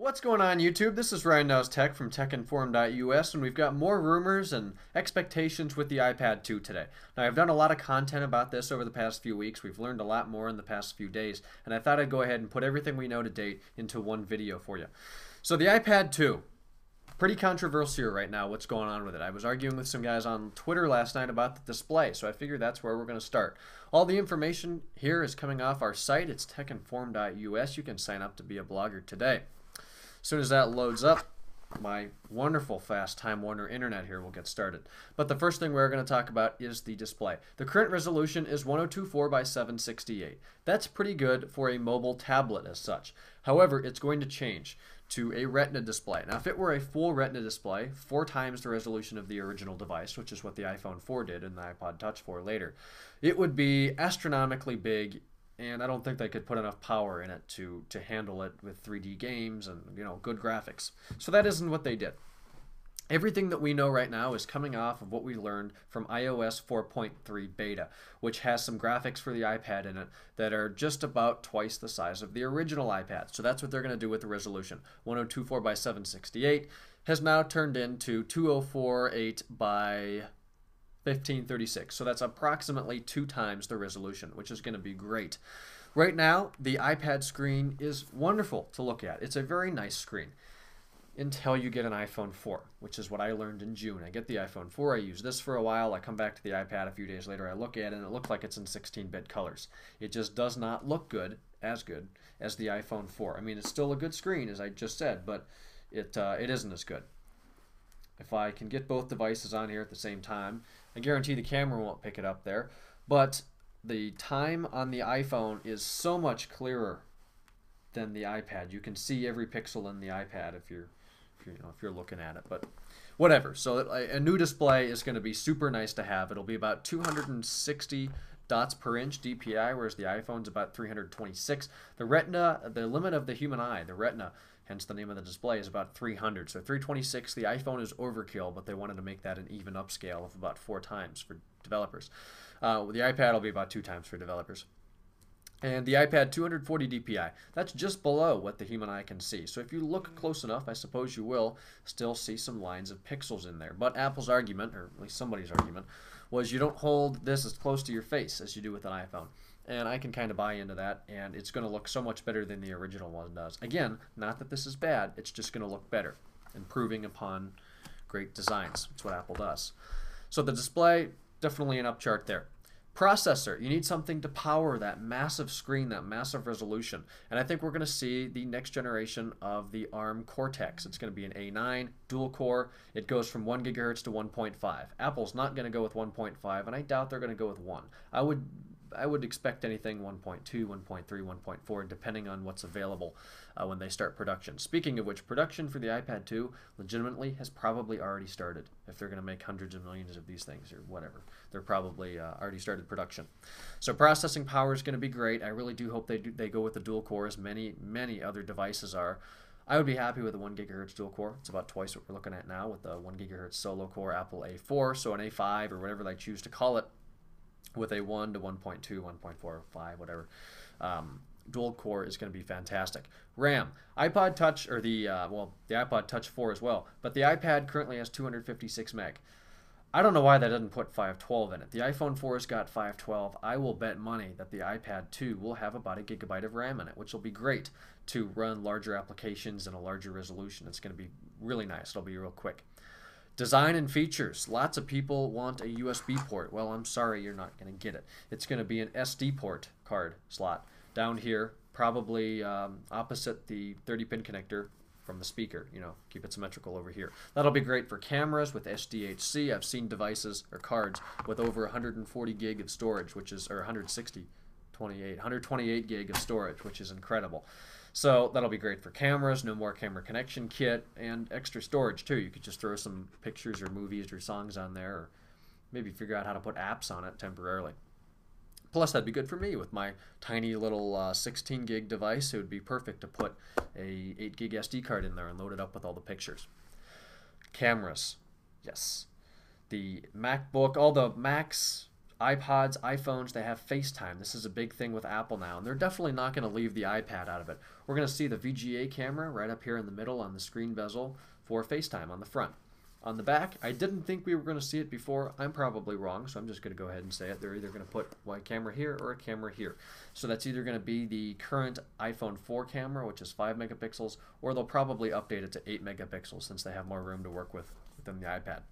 What's going on YouTube? This is Ryan Dawes Tech from techinform.us and we've got more rumors and expectations with the iPad 2 today. Now I've done a lot of content about this over the past few weeks. We've learned a lot more in the past few days and I thought I'd go ahead and put everything we know to date into one video for you. So the iPad 2, pretty controversial right now what's going on with it. I was arguing with some guys on Twitter last night about the display, so I figured that's where we're going to start. All the information here is coming off our site. It's techinform.us. You can sign up to be a blogger today. As soon as that loads up, my wonderful fast Time Warner internet here will get started. But the first thing we're going to talk about is the display. The current resolution is 1024 by 768. That's pretty good for a mobile tablet as such. However, it's going to change to a retina display. Now if it were a full retina display, four times the resolution of the original device, which is what the iPhone 4 did and the iPod Touch 4 later, it would be astronomically big and I don't think they could put enough power in it to to handle it with 3D games and you know good graphics. So that isn't what they did. Everything that we know right now is coming off of what we learned from iOS 4.3 beta, which has some graphics for the iPad in it that are just about twice the size of the original iPad. So that's what they're going to do with the resolution. 1024 by 768 has now turned into 2048 by 1536. So that's approximately two times the resolution, which is going to be great. Right now, the iPad screen is wonderful to look at. It's a very nice screen until you get an iPhone 4, which is what I learned in June. I get the iPhone 4, I use this for a while, I come back to the iPad a few days later, I look at it, and it looks like it's in 16 bit colors. It just does not look good, as good, as the iPhone 4. I mean, it's still a good screen, as I just said, but it, uh, it isn't as good. If I can get both devices on here at the same time, I guarantee the camera won't pick it up there, but the time on the iPhone is so much clearer than the iPad. You can see every pixel in the iPad if you're if you're, you know, if you're looking at it, but whatever. So a new display is going to be super nice to have. It'll be about 260 dots per inch DPI, whereas the iPhone's about 326. The retina, the limit of the human eye, the retina, hence the name of the display, is about 300. So 326, the iPhone is overkill, but they wanted to make that an even upscale of about four times for developers. Uh, the iPad will be about two times for developers. And the iPad 240 dpi, that's just below what the human eye can see. So if you look close enough, I suppose you will still see some lines of pixels in there. But Apple's argument, or at least somebody's argument, was you don't hold this as close to your face as you do with an iPhone. And I can kind of buy into that, and it's going to look so much better than the original one does. Again, not that this is bad, it's just going to look better, improving upon great designs. That's what Apple does. So the display, definitely an upchart there. Processor, you need something to power that massive screen, that massive resolution. And I think we're going to see the next generation of the ARM Cortex. It's going to be an A9 dual core. It goes from 1 gigahertz to 1.5. Apple's not going to go with 1.5, and I doubt they're going to go with 1. I would I would expect anything 1.2, 1.3, 1.4, depending on what's available uh, when they start production. Speaking of which, production for the iPad 2 legitimately has probably already started. If they're going to make hundreds of millions of these things or whatever, they're probably uh, already started production. So processing power is going to be great. I really do hope they do, they go with the dual core as many many other devices are. I would be happy with a 1 gigahertz dual core. It's about twice what we're looking at now with the 1 gigahertz solo core Apple A4. So an A5 or whatever they choose to call it with a 1 to 1.2, 1.45, whatever. Um, dual core is going to be fantastic. RAM, iPod Touch, or the, uh, well, the iPod Touch 4 as well, but the iPad currently has 256 meg. I don't know why that doesn't put 512 in it. The iPhone 4's got 512. I will bet money that the iPad 2 will have about a gigabyte of RAM in it, which will be great to run larger applications in a larger resolution. It's going to be really nice. It'll be real quick. Design and features. Lots of people want a USB port. Well, I'm sorry, you're not going to get it. It's going to be an SD port card slot down here, probably um, opposite the 30 pin connector from the speaker. You know, keep it symmetrical over here. That'll be great for cameras with SDHC. I've seen devices or cards with over 140 gig of storage, which is, or 160, 28, 128 gig of storage, which is incredible. So that'll be great for cameras, no more camera connection kit, and extra storage too. You could just throw some pictures or movies or songs on there, or maybe figure out how to put apps on it temporarily. Plus, that'd be good for me with my tiny little uh, 16 gig device. It would be perfect to put a 8 gig SD card in there and load it up with all the pictures. Cameras, yes. The MacBook, all the Macs, iPods, iPhones, they have FaceTime. This is a big thing with Apple now, and they're definitely not going to leave the iPad out of it. We're going to see the VGA camera right up here in the middle on the screen bezel for FaceTime on the front. On the back, I didn't think we were going to see it before. I'm probably wrong, so I'm just going to go ahead and say it. They're either going to put a camera here or a camera here. So that's either going to be the current iPhone 4 camera, which is 5 megapixels, or they'll probably update it to 8 megapixels since they have more room to work with within the iPad.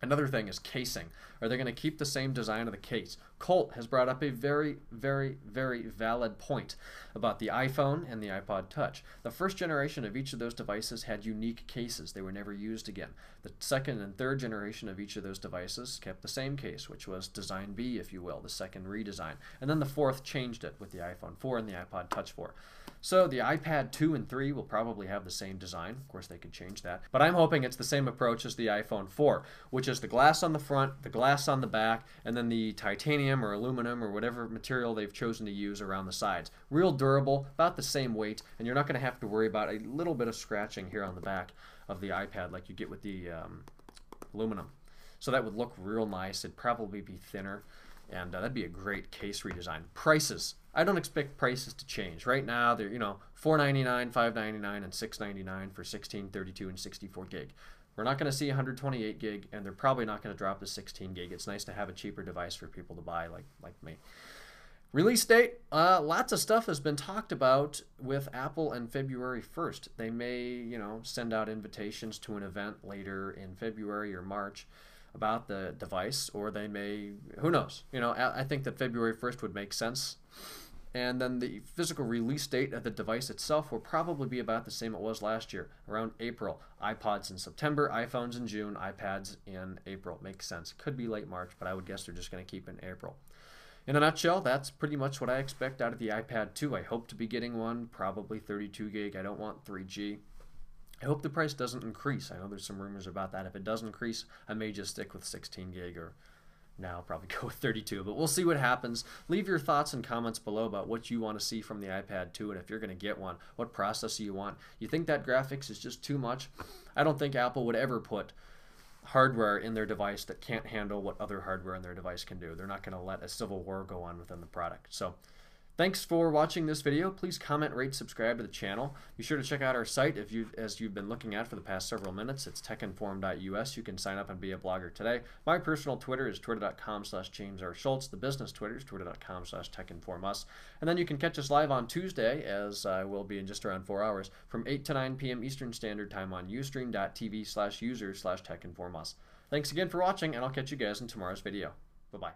Another thing is casing. Are they going to keep the same design of the case? Colt has brought up a very, very, very valid point about the iPhone and the iPod Touch. The first generation of each of those devices had unique cases, they were never used again. The second and third generation of each of those devices kept the same case, which was Design B, if you will, the second redesign. And then the fourth changed it with the iPhone 4 and the iPod Touch 4. So the iPad 2 and 3 will probably have the same design. Of course, they could change that. But I'm hoping it's the same approach as the iPhone 4, which is the glass on the front, the glass on the back, and then the titanium or aluminum or whatever material they've chosen to use around the sides. Real durable, about the same weight, and you're not going to have to worry about a little bit of scratching here on the back of the iPad like you get with the um, aluminum. So that would look real nice. It'd probably be thinner, and uh, that'd be a great case redesign. Prices. I don't expect prices to change. Right now, they're you know four ninety nine, five ninety nine, and six ninety nine for 16, 32, and sixty four gig. We're not going to see 128 gig, and they're probably not going to drop the 16 gig. It's nice to have a cheaper device for people to buy, like like me. Release date: uh, lots of stuff has been talked about with Apple and February 1st. They may, you know, send out invitations to an event later in February or March about the device, or they may, who knows? You know, I, I think that February 1st would make sense. And then the physical release date of the device itself will probably be about the same it was last year, around April. iPods in September, iPhones in June, iPads in April. Makes sense. Could be late March, but I would guess they're just going to keep in April. In a nutshell, that's pretty much what I expect out of the iPad 2. I hope to be getting one, probably 32 gig. I don't want 3G. I hope the price doesn't increase. I know there's some rumors about that. If it does increase, I may just stick with 16 gig or now I'll probably go with 32, but we'll see what happens. Leave your thoughts and comments below about what you want to see from the iPad 2 and if you're going to get one, what processor you want. You think that graphics is just too much? I don't think Apple would ever put hardware in their device that can't handle what other hardware in their device can do. They're not going to let a civil war go on within the product. So Thanks for watching this video. Please comment, rate, subscribe to the channel. Be sure to check out our site if you've, as you've been looking at for the past several minutes. It's techinform.us. You can sign up and be a blogger today. My personal Twitter is twitter.com slash James R. Schultz. The business Twitter is twitter.com slash techinformus. And then you can catch us live on Tuesday, as I will be in just around four hours, from 8 to 9 p.m. Eastern Standard Time on ustream.tv slash user slash techinformus. Thanks again for watching, and I'll catch you guys in tomorrow's video. Bye-bye.